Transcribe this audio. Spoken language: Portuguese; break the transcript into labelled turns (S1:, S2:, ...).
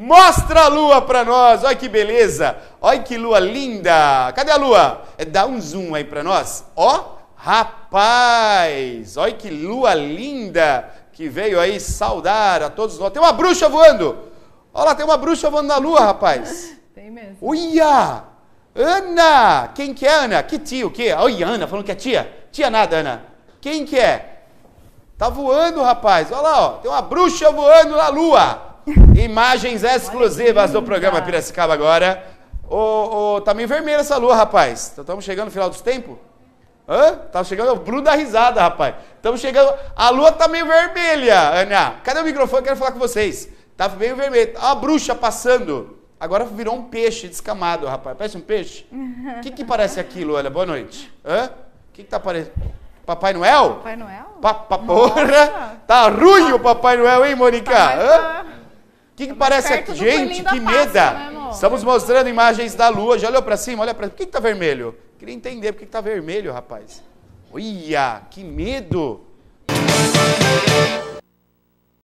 S1: Mostra a lua para nós. Olha que beleza. Olha que lua linda. Cadê a lua? É, dá um zoom aí para nós. Ó, rapaz. Olha que lua linda que veio aí saudar a todos nós. Tem uma bruxa voando. Olha lá, tem uma bruxa voando na lua, rapaz. Tem mesmo. Uia! Ana! Quem que é Ana? Que tia, o quê? Olha, Ana, falando que é tia. Tia nada, Ana. Quem que é? Tá voando, rapaz. Olha lá, ó. Tem uma bruxa voando na lua. Imagens exclusivas do programa Piracicaba agora. Ô, ô, tá meio vermelha essa lua, rapaz. Estamos então, chegando no final dos tempos? Hã? Tá chegando, o Bruno dá risada, rapaz. Estamos chegando, a lua tá meio vermelha, Ana. Cadê o microfone? Quero falar com vocês. Tá meio vermelho. Ó, a bruxa passando. Agora virou um peixe descamado, rapaz. Parece um peixe? O uhum. que que parece aquilo, olha? Boa noite. Hã? O que que tá parecendo? Papai Noel? Papai Noel? Pa, porra! Tá ruim o Papai Noel, hein, Mônica? Tá Hã? que, que parece aqui? Gente, que meda! Né, Estamos mostrando imagens da lua. Já olhou para cima? Olha para Por que, que tá vermelho? Queria entender por que, que tá vermelho, rapaz. Olha, que medo!